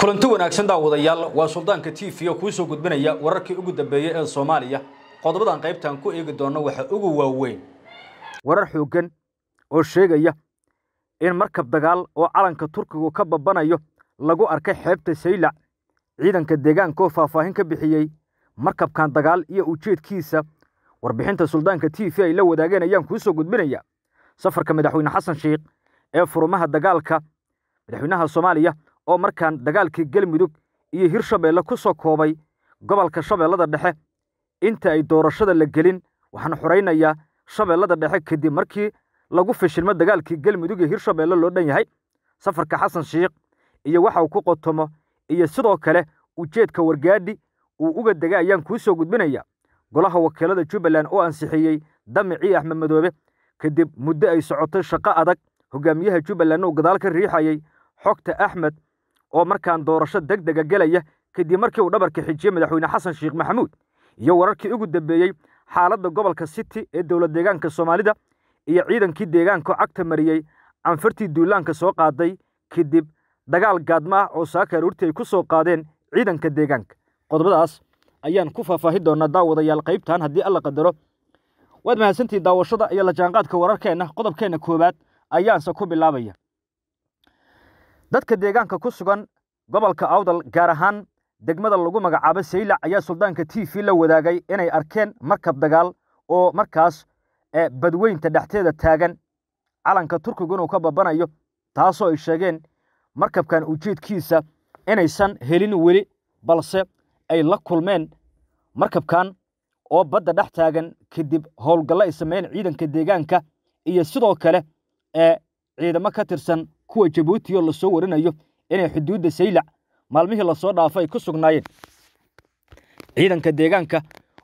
kulanti wanaagsan daawadayaal waa suldaanka t v oo kuu soo gudbinaya wararkii ugu dambeeyey ee soomaaliya qodobadan qaybtaan ku eegi doonno waxa ugu waaweyn warar xooggan oo sheegaya in markab dagaal oo calanka turkigu ka babanayo lagu arkay xeebta saylac ciidanka deegaanka oo faahfaahin ka bixiyey markabkan dagaal iyo ujeedkiisa warbixinta suldaanka t v ay la wadaageen ayaan kuu soo gudbinaya safarka madaxweyne xasan sheekh ee furumaha dagaalka madaxweynaha soomaaliya oo markaan dagaalkii galmudug iyo hirshabeelle ku soo koobay gobolka shabeellada dhexe inta ay doorashada la gelin waxaan xoraynayaa shabeellada dhexe kadib markii lagu fishilmo dagaalkii galmudug ee hirshabeelle loo dhan yahay safarka xasan shiikh iyo waxa uu ku qotomo iyo sidoo kale ujeedka wargaadhi uu uga dega ayaan kuu soo gudbinaya golaha wakiilada jubbaland oo ansixiyey damicii axmed madoobe kadib muddo ay socotay shaqo adag hogaamiyaha jubbaland oo gadaal ka riixayay xogta axmed oo markaan doorasho deg dega gelaya kadib markii uu dhabarka xijiyey madaxweyne xasan sheekh maxamuud iyo wararkii ugu dambeeyey xaaladda gobolka city ee dowlad deegaanka soomaalida iyo ciidankii deegaanka cagta mariyey canfartii duulaanka soo qaaday kadib dagaal gaadma ah oo saaka aruurtii ay ku soo qaadeen ciidanka deegaanka qodobadaas ayaan ku faahfaahi doonaa daawadayaal qaybtan haddii alla qadaro waad mahadsantihi daawashada iyo la jaanqaadka wararkeenna qodobkeenna koowaad ayaanse ku bilaabaya dadka deegaanka ku sugan gobolka awdal gaar ahaan degmada lagu magacaabo saylac ayaa suldaanka t v la wadaagay inay arkeen markab dagaal oo markaas eh, badweynta dhexteeda taagan calanka turkigu inuu ka babanayo taasoo ay sheegeen markabkan ujeedkiisa inaysan helin weli balse ay la kulmeen markabkan oo badda dhex taagan kadib howlgallo ay sameeyeen ciidanka deegaanka iyo sidoo kale eh, ciidamo ka tirsan kuwa jabuuti oo lasoo warinayo inay xuduudda saylac maalmihii lasoo dhaafay ku sugnaayeen ciidanka deegaanka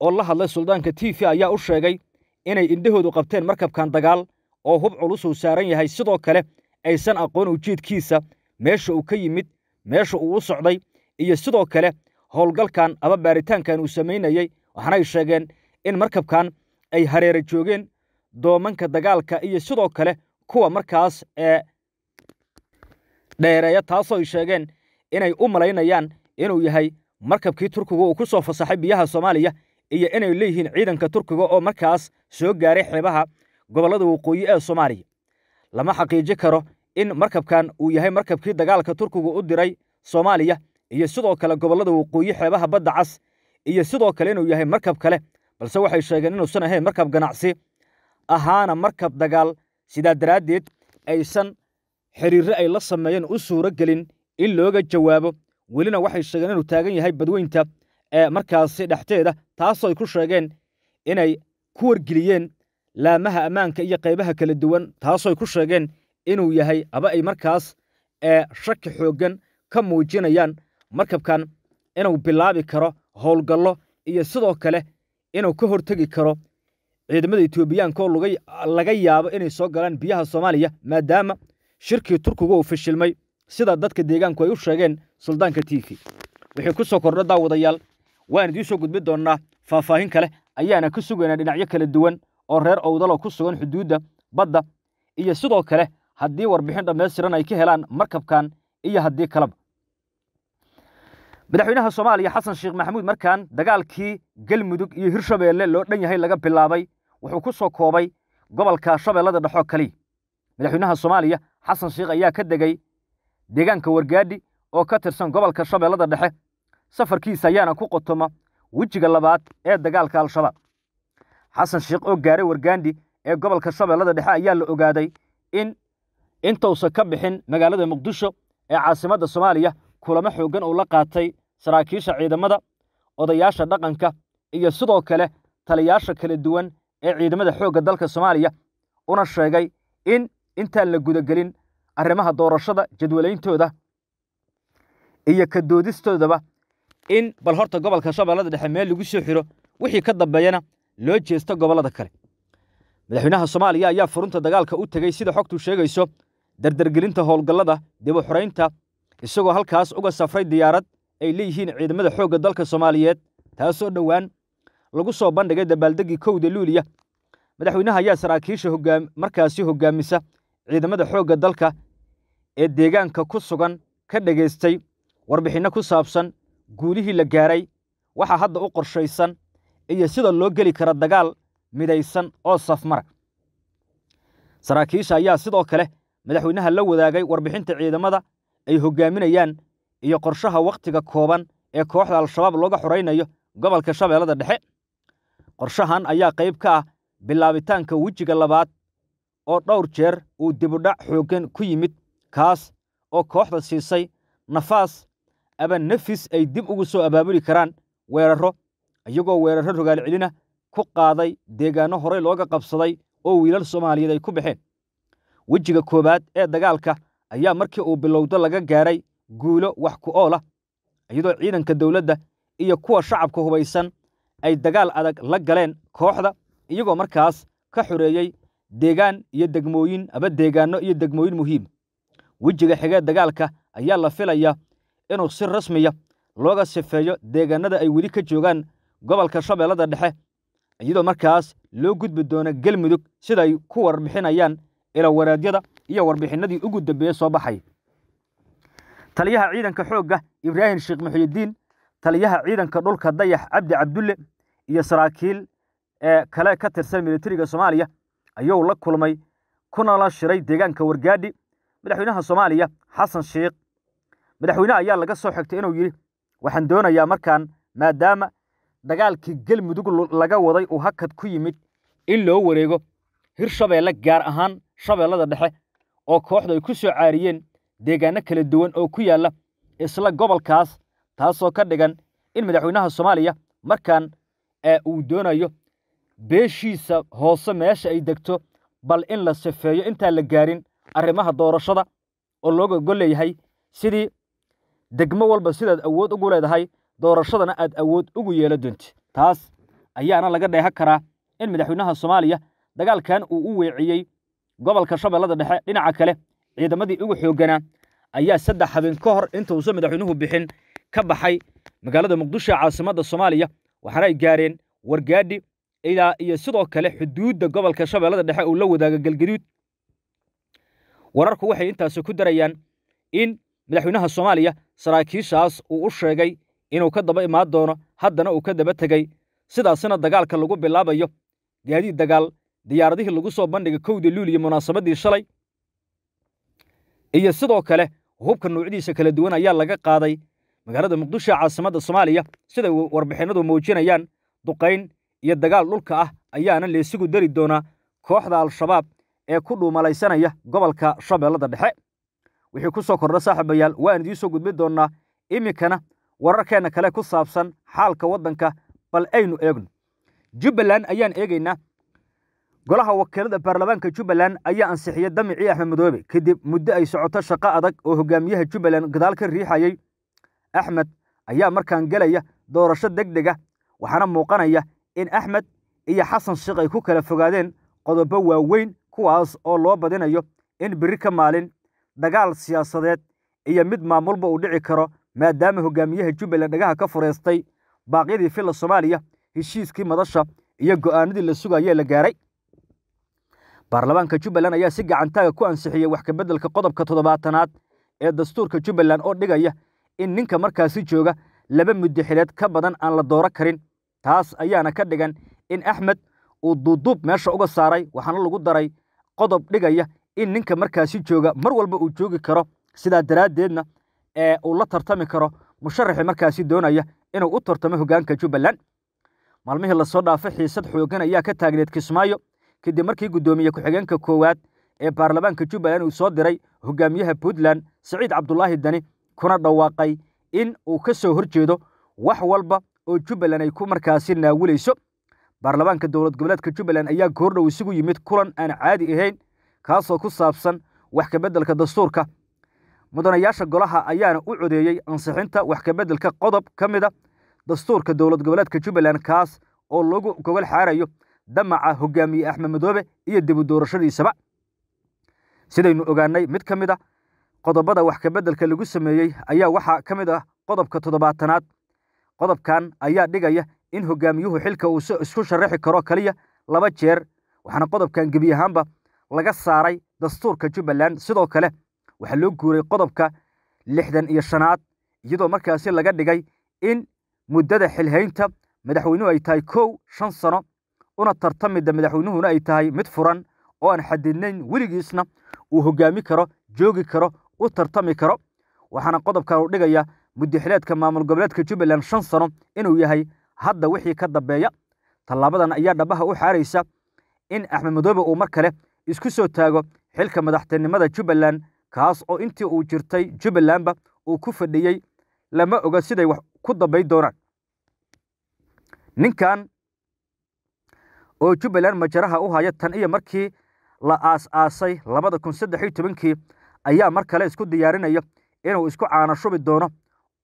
oo la hadlay suldaanka t v ayaa u sheegay inay indhahoodu qabteen markabkan dagaal oo hub culus uu saaran yahay sidoo kale aysan aqoon ujiidkiisa meesha uu ka yimid meesha uu u socday iyo sidoo kale howlgalkan aba baaritaankan uu samaynayey waxaanay sheegeen in markabkan ay hareere joogeen doomanka dagaalka iyo sidoo kale kuwa markaas ee dheereeya taasoo ay sheegeen inay u malaynayaan inuu yahay markabkii turkiga uu ku soo fasaxay biyaha soomaaliya iyo inay leeyihiin ciidanka turkiga oo markaas soo gaaray xeebaha gobollada waqooyi ee soomaaliya lama xaqiiji karo in markabkan uu yahay markabkii dagaalka turkigu u diray soomaaliya iyo sidoo kale gobollada waqooyi xeebaha badda cas iyo sidoo kale inuu yahay markab kale balse waxay sheegeen inuusan ahayn markab ganacsi ahaana markab dagaal sidaa daraaddeed aysan xiriirre ay la sameeyeen u suuro gelin in looga jawaabo welina waxay sheegeen inuu taagan yahay badweynta ee markaasi dhexteeda taasoo ay ku sheegeen inay ku wargeliyeen laamaha ammaanka iyo qaybaha kala duwan taasoo ay ku sheegeen inuu yahay aba ay markaas ee shaki xooggan ka muujinayaan markabkan inuu bilaabi karo howlgallo iyo sidoo kale inuu ka hortegi karo ciidamada etoobiyaanka oo laga yaabo inay soo galaan biyaha soomaaliya maadaama shirkii turkiga uu fashilmay sida dadka deegaanku ay u sheegeen suldaanka tiki wixii ku soo kordha daawadayaal waan idiin soo gudbin doonnaa faahfaahin kale ayaana ka sugaynaa dhinacyo kala duwan oo reer owdalo ku sugan xuduudda badda iyo sidoo kale haddii warbixin dhammaystiran ay ka helaan markabkan iyo haddii kaleba madaxweynaha soomaaliya xasan sheekh maxamuud markaan dagaalkii galmudug iyo hirshabeelle loo dhan yahay laga bilaabay wuxuu ku soo koobay gobolka shabeellada dhexoo kaliya madaxweynaha soomaaliya xasan sheekh ayaa ka degay deegaanka wargaadhi oo ka tirsan gobolka shabeellada dhexe safarkiisa ayaana ku qotoma wejiga labaad ee dagaalka al-shabaab xasan sheekh oo gaaray wargaandhi ee gobolka shabeellada dhexe ayaa la ogaaday in intuusan ka bixin magaalada muqdisho ee caasimadda soomaaliya kulamo xooggan uu la qaatay saraakiisha ciidamada odayaasha dhaqanka iyo sidoo kale taliyaasha kala duwan ee ciidamada xoogga dalka soomaaliya una sheegay in intaan la gudagelin arrimaha doorashada jadwalayntooda iyo ka doodistoodaba in bal horta gobolka shabeellada dhexe meel lagu soo xiro wixii ka dambeeyana loo jeesto gobollada kale madaxweynaha soomaaliya ayaa furunta dagaalka u tegey sida xogtu sheegayso dardargelinta howlgallada dib u isagoo halkaas uga safray diyaarad ay leeyihiin ciidamada xoogga dalka soomaaliyeed taasoo dhowaan lagu soo bandhigay dabaaldeggii kowda luuliya madaxweynaha ayaa saraakiisha markaasi hoggaamisa ciidamada xoogga dalka ee deegaanka ku sugan ka dhegaystay warbixinno ku saabsan guulihii la gaaray waxaa hadda u qorshaysan iyo sida loo geli kara dagaal midaysan oo safmara saraakiisha ayaa sidoo kale madaxweynaha la wadaagay warbixinta ciidamada ay hoggaaminayaan iyo qorshaha wakhtiga kooban ee kooxda al-shabaab looga xoraynayo gobolka shabeellada dhexe qorshahan ayaa qayb ka ah bilaabitaanka wejiga labaad oo dhowr jeer uu dibudhac xooggan ku yimid kaas oo kooxda siisay nafaas aba nafis ay dib ugu soo abaabuli karaan weerarro iyagoo weerarro rogaalcelina ku qaaday deegaanno horey looga qabsaday oo wiilal soomaaliyeed ay ku baxeen wejiga koowaad ee dagaalka ayaa markii uu bilowdo laga gaaray guulo wax ku ool ah iyadoo ciidanka dowladda iyo kuwa shacabka hubaysan ay dagaal adag la galeen kooxda iyagoo markaas ka xoreeyey deegaan iyo degmooyin ama deegaano iyo degmooyin muhiim wejiga xigee dagaalka ayaa la filaya inuu si rasmiya ah looga sifeeyo deegaanada ay weli ka joogaan gobolka shabeellada dhexe iyadoo markaas loo gudbi doono galmudug sida ay ku warbixinayaan ilawaraadyada iyo warbixinnadii ugu dambeeye soo baxay taliyaha ciidanka xoogga ibraahim sheekh muxyidiin taliyaha ciidanka dhulka dayax cabdi cabdulle iyo saraakiil ee kale ka tirsan militariga soomaaliya ayuu la kulmay kunala shiray deegaanka wargaadhi madaxweynaha soomaaliya xasan sheekh madaxweyne ayaa laga soo xigtay inuu yidhi waxaan doonayaa markaan maadaama dagaalkii gelmudug laga waday uu hakad ku yimid in loo wareego hir shabeelle gaar ahaan shabeellada dhexe oo kooxdu ay ku soo caariyeen deegaanno kala duwan oo ku yaalla isla gobolkaas taasoo ka dhigan in madaxweynaha soomaaliya markaan uu doonayo beeshiisa hoose meesha ay degto bal in la sifeeyo intaan la gaarin arrimaha doorashada oo looga ogol leeyahay sidii degmo walba sidaad awood ugu leedahay doorashadana aad awood ugu yeela doonti taas ayaana laga dheeha karaa in madaxweynaha soomaaliya dagaalkan uu u weeciyey gobolka shabeellada dhexe dhinaca kale ciidamadii ugu xoogganaa ayaa saddex habeen ka hor intuusan madaxweynuhu bixin ka baxay magaalada muqdisho ee caasimadda soomaaliya waxaana ay gaareen wargaadhi ilaa iyo sidoo kale xuduudda gobolka shabeellada dhexe uu la wadaaga galgaduud wararku waxay intaasi ku darayaan in madaxweynaha soomaaliya saraakiishaas uu u sheegay inuu ka daba imaan doono haddana uu ka daba tegey sidaasina dagaalka lagu bilaabayo gaadiid dagaal diyaaradihii lagu soo bandhigay kowdii luuli iyo munaasabaddii shalay iyo sidoo kale hubka nuucdiisa kala duwan ayaa laga qaaday magaalada muqdisho caasimadda soomaaliya siday warbixinadu muujinayaan duqayn iyo dagaal dhulka ah ayaana leesigu dari doonaa kooxda al-shabaab ee ku dhuumalaysanaya gobolka shabeellada dhexe wixii ku soo kordha saaxiibayaal waan idiin soo gudbin doonnaa iminkana wararkeenna kale ku saabsan xaalka waddanka bal aynu eegno jubbaland ayaan eegaynaa golaha wakiilada baarlamaanka jubbaland ayaa ansixiyay damicii axmed madoobe kadib muddo ay socoto shaqo adag oo hogaamiyaha jubbaland gadaal ka riixayay axmed ayaa markaan gelaya doorasho deg deg ah waxaana muuqanaya in axmed iyo xasan sheekh ay ku kala fogaadeen qodobo waaweyn kuwaas oo loo badinayo in biri ka maalin dagaal siyaasadeed iyo mid maamulba uu dhici karo maadaama hogaamiyaha jubbaland dhagaha ka furaystay baaqyadii filla soomaaliya heshiiskii madasha iyo go'aanadii la sugayee la gaaray baarlamaanka jubbaland ayaa si gacantaaga ku ansixiyey wax kabeddelka qodobka toddobaatanaad ee dastuurka jubbaland oo dhigaya in ninka markaasi jooga laba muddaxileed ka badan aan la dooro karin taas ayaana ka dhigan in axmed uu duuduub meesha uga saaray waxaana lagu daray qodob dhigaya in ninka markaasi jooga mar walba uu joogi karo sidaa daraaddeedna ee uu la tartami karo musharaxi markaasi doonaya inuu u tartamo hoggaanka jubbaland maalmihii lasoo dhaafay xiisad xooggan ayaa ka taagneed kismaayo kadib markii guddoomiye ku-xigeenka koowaad ee baarlamaanka jubbaland uu soo diray hogaamiyaha puntland saciid cabdulaahi dani kuna dhawaaqay in uu ka soo horjeedo wax walba oo jubbaland ay ku markaasi naawulayso baarlamaanka dowlad goboleedka jubbaland ayaa goordhow isugu yimid kulan aan caadi ahayn kaasoo ku saabsan wax kabeddelka dastuurka mudanayaasha golaha ayaana u codeeyey ansixinta wax kabeddelka qodob ka mid a ah dastuurka dowlad goboleedka jubbaland kaas oo lagu gogol xaarayo damaca hogaamiye axmed madoobe iyo dib u doorashadiisaba sidaynu ogaanay mid ka mid a ah qodobada wax kabeddelka lagu sameeyey ayaa waxaa ka mid ah qodobka toddobaatanaad qodobkan ayaa dhigaya in hogaamiyuhu xilka uu isku sharaxi karo keliya laba jeer waxaana qodobkan gebi ahaanba laga saaray dastuurka jubbaland sidoo kale waxaa loo guuray qodobka lixdan iyo shanaad iyadoo markaasi laga dhigay in muddada xilhaynta madaxweynuhu ay tahay kow shan sano una tartamida madaxweynuhuna ay tahay mid furan oo aan xadidnayn weligiisna uu hogaami karo joogi karo u tartami karo waxaana qodobkan u dhigaya muddaxileedka maamul goboleedka jubbaland shan sano inuu yahay hadda wixii ka dambeeya tallaabadan ayaa dhabaha u xaaraysa in axmed madoobe uu mar kale isku soo taago xilka madaxtinimada jubbaland kaas oo intii uu jirtay jubbalandba uu ku fadhiyey lama oga siday wax ku dambayn doonaan ninkan oo jubbaland majaraha u haya tan iyo markii la aas-aasay labada kun saddex iyo tobankii ayaa mar kale isku diyaarinaya inuu isku caana shubi doono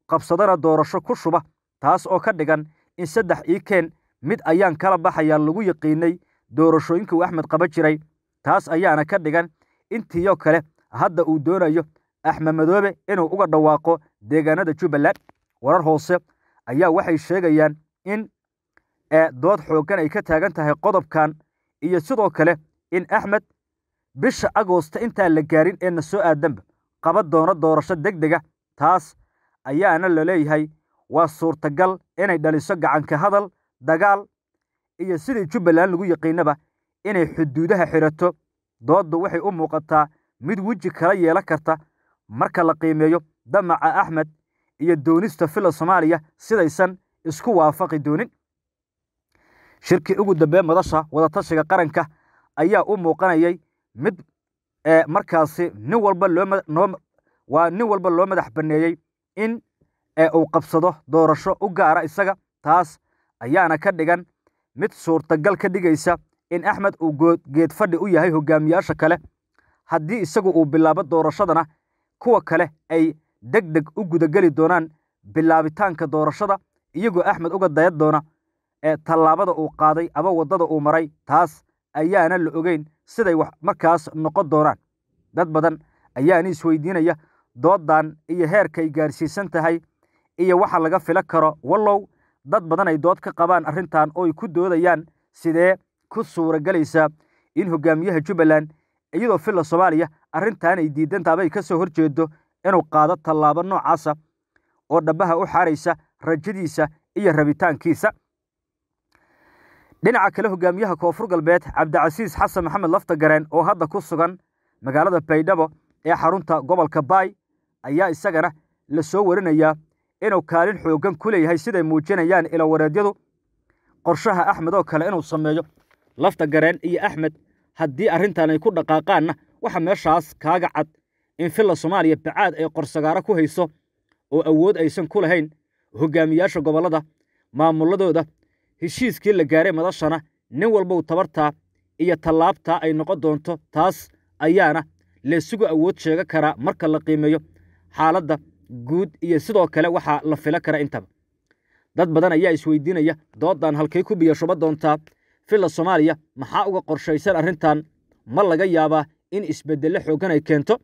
qabsadana doorasho ku shuba taas oo ka dhigan in saddex ii keen mid ayaan kala baxayaa lagu yaqiinay doorashooyinkuu axmed qaba jiray taas ayaana ka dhigan intiiyoo kale hadda uu doonayo axmed madoobe inuu uga dhawaaqo deegaanada jubbaland warar hoose ayaa waxay sheegayaan in e, dood xooggan ay ka taagan tahay qodobkan iyo sidoo kale in axmed bisha agoosta intaan la gaarin ee na soo aadanba qaba doono doorasho deg dega taas ayaana la leeyahay waa suurtagal inay dhaliso gacanka hadal dagaal iyo sidii jubbaland lagu yaqiinaba inay xuduudaha xidhato dooddu waxay u muuqataa mid weji kala yeelan karta marka la qiimeeyo damaca axmed iyo doonista fila soomaaliya sidaysan isku waafaqi doonin shirkii ugu dambee madasha wadatashiga qaranka ayaa u muuqanayay mid markaasi nin walba loo waa nin walba loo madax banneeyey in ee uu qabsado doorasho u gaara isaga taas ayaana ka dhigan mid suurtagal ka dhigaysa in axmed uu geedfadhi u yahay hogaamiyaasha kale haddii isagu uu bilaabo doorashadana kuwa kale ay deg deg u gudageli doonaan bilaabitaanka doorashada iyagoo axmed uga dayad doona ee tallaabada uu qaaday aba waddada uu maray taas ayaana la ogeyn siday wax markaas noqon doonaan dad badan ayaana isweydiinaya doodan iyo heerka ay gaarsiisan tahay iyo waxa laga fila karo wallow dad badan ay dood ka qabaan arrintan oo ay ku doodayaan sidee ku suuragelaysa in hogaamiyaha jubbaland iyadoo filla soomaaliya arrintan ay diidantaaba ka soo horjeedo inuu qaado tallaabo noocaasa ah oo dhabbaha u xaaraysa rajadiisa iyo rabitaankiisa dhinaca kale hogaamiyaha koonfur galbeed cabdicasiis xasan maxamed lafta gareen oo hadda ku sugan magaalada baydhabo ee xarunta gobolka baay ayaa isagana la soo warinayaa inuu kaalin xooggan ku leeyahay siday muujinayaan ilowareedyadu qorshaha axmed oo kale inuu sameeyo lafta gareen iyo axmed haddii arrintan ay ku dhaqaaqaanna waxa meeshaas kaaga cad in filla soomaaliya bacaad ay qorsagaaro ku hayso oo awood aysan ku lahayn hogaamiyaasha gobollada maamulladooda heshiiskii la gaaray madashana nin walbow tabartaa iyo tallaabtaa ay noqon doonto taas ayaana laysugu awood sheega karaa marka la qiimeeyo xaaladda guud iyo sidoo kale waxaa la filo kara intaba dad badan ayaa isweydiinaya dooddan halkay ku biyashuba doontaa filla soomaaliya maxaa uga qorshaysan arrintan ma laga yaabaa in isbeddello xooggan ay keento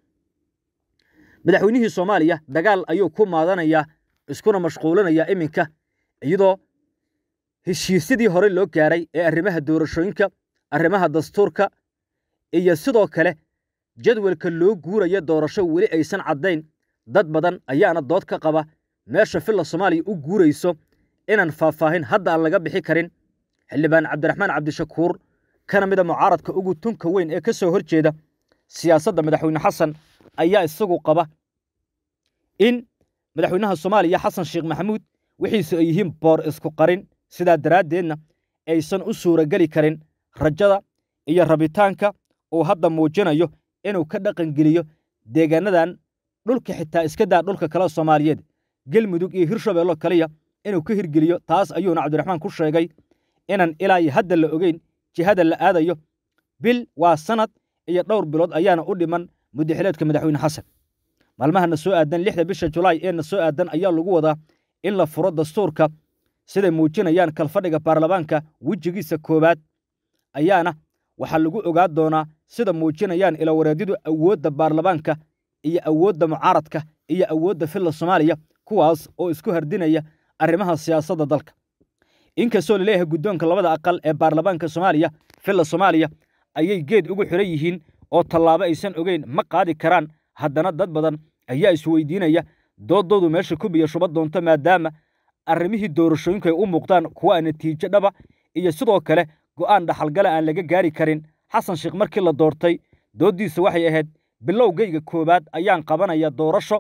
madaxweynihii soomaaliya dagaal ayuu ku maadanayaa iskuna mashquulinayaa iminka iyadoo heshiisyadii hore loo gaaray ee arrimaha doorashooyinka arrimaha dastuurka iyo sidoo kale jadwalka loo guuraya doorasho weli aysan caddayn dad badan ayaana dood ka qaba meesha filla soomaaliya u guurayso inaan faahfaahin hadda aan laga bixi karin xildhibaan cabdiraxmaan cabdishakuur kana mida mucaaradka ugu tunka weyn ee ka soo hor jeeda siyaasadda madaxweyne xasan ayaa isagu qaba in madaxweynaha soomaaliya xasan sheekh maxamuud wixiisu ay yihiin boor isku qarin sidaa daraaddeedna aysan u suurageli karin rajada iyo rabitaanka uu hadda muujinayo inuu ka dhaqangeliyo deegaanadan dhulka xitaa iska daa dhulka kale soomaaliyeed galmudug iyo hirshabello kaliya inuu ka hirgeliyo taas ayuuna cabdiraxmaan ku sheegay inaan ilaa iyo hadda la ogeyn jihada la aadayo bil waa sannad iyo dhowr bilood ayaana u dhiman muddaxileedka madaxweyne xasan maalmahana soo aadan lixda bisha julaay eena soo aadan ayaa lagu wadaa in la furo dastuurka siday muujinayaan kalfadhiga baarlamaanka wejigiisa koowaad ayaana waxaa lagu ogaa doonaa sida muujinayaan ilawareedyadu awoodda baarlamaanka iyo awoodda mucaaradka iyo awoodda filla soomaaliya kuwaas oo isku hardinaya arrimaha siyaasadda dalka inkastoo la leeyahay guddoonka labada aqal ee baarlamaanka soomaaliya filla soomaaliya ayay geed ugu xidhan yihiin oo tallaabo aysan ogeyn ma qaadi karaan haddana dad badan ayaa isweydiinaya doodoodu meesha ku biyashuba doonto maadaama arrimihii doorashooyinku ay u muuqdaan kuwa aan natiijo dhaba iyo sidoo kale go'aan dhaxalgala aan laga gaari karin xasan sheekh markii la doortay dooddiisa waxay ahayd bilowgayga koowaad ayaan qabanaya doorasho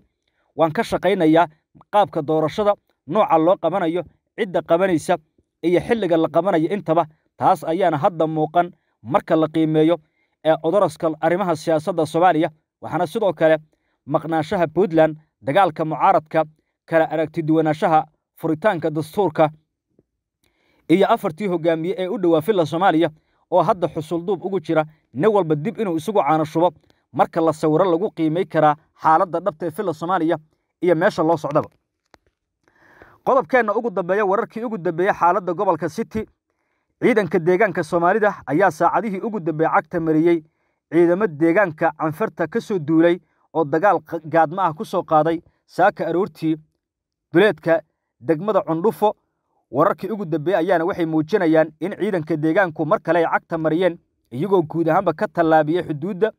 waan ka shaqaynayaa qaabka doorashada nooca loo qabanayo cidda qabanaysa iyo xilliga la qabanayo intaba taas ayaana hadda muuqan marka la qiimeeyo ee odoraska arrimaha siyaasadda soomaaliya waxaana sidoo kale maqnaanshaha puntland dagaalka mucaaradka kala aragti duwanaanshaha furitaanka dastuurka iyo afartii hogaamiye ee u dhowaa filla soomaaliya oo hadda xusulduub ugu jira nin walba dib inuu isagu shubo marka la sawiro lagu qiimay karaa xaaladda dhabta ee filla soomaaliya iyo meesha loo socdaba qodobkeenna ugu dambeeya wararkii ugu dambeeyey xaaladda gobolka city ciidanka deegaanka soomaalida ayaa saacadihii ugu dambeeye cagta mariyey ciidamo deegaanka canfarta ka soo duulay oo dagaal gaadma ah ku soo qaaday saaka aroortii duleedka degmada cundhufo wararkii ugu dambeeyey ayaana waxay muujinayaan in ciidanka deegaanku mar kale ay cagta mariyeen iyagoo guud ahaanba ka tallaabiyey xuduudda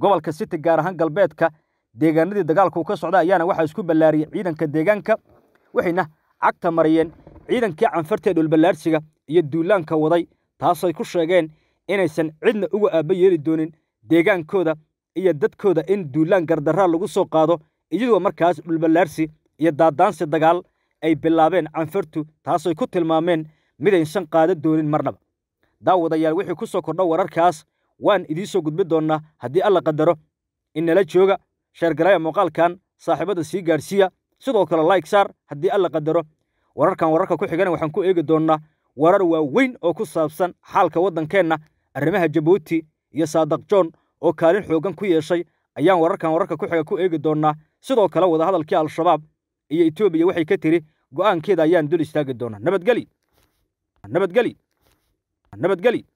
gobolka city gaar ahaan galbeedka deegaanadii dagaalku ka socda ayaana waxaa isku ballaariyeen ciidanka deegaanka waxayna cagta mariyeen ciidankii canfarta ee dhulballaarsiga iyo duulaanka waday taasay ku sheegeen inaysan cidna uga aabba yeeli doonin deegaankooda iyo dadkooda in duulaan gardaraa lagu soo qaado iyadoo markaas dhulballaarsi iyo daadaansi dagaal ay bilaabeen canfartu taasay ku tilmaameen midaysan qaada doonin marnaba daawadayaal wixii ku soo kordha wararkaas waan idiinsoo gudbi doonnaa haddii alla qadaro in nala jooga sheergaraaya muuqaalkan saaxiibada sii gaadhsiiya sidoo kale laig saar haddii alla qadaro wararkan wararka ku xigana waxaan ku eegi doonnaa warar waaweyn oo ku saabsan xaalka waddankeenna arrimaha jabuuti iyo saadaq saadakjoon oo kaalin xooggan ku yeeshay ayaan wararkan wararka ku xiga ku eegi doonnaa sidoo kale wadahadalkii al-shabaab iyo etoobiya waxay ka tiri go'aankeeda ayaan dul istaagi doonaa nabadgeli nabadgeli nabadgeli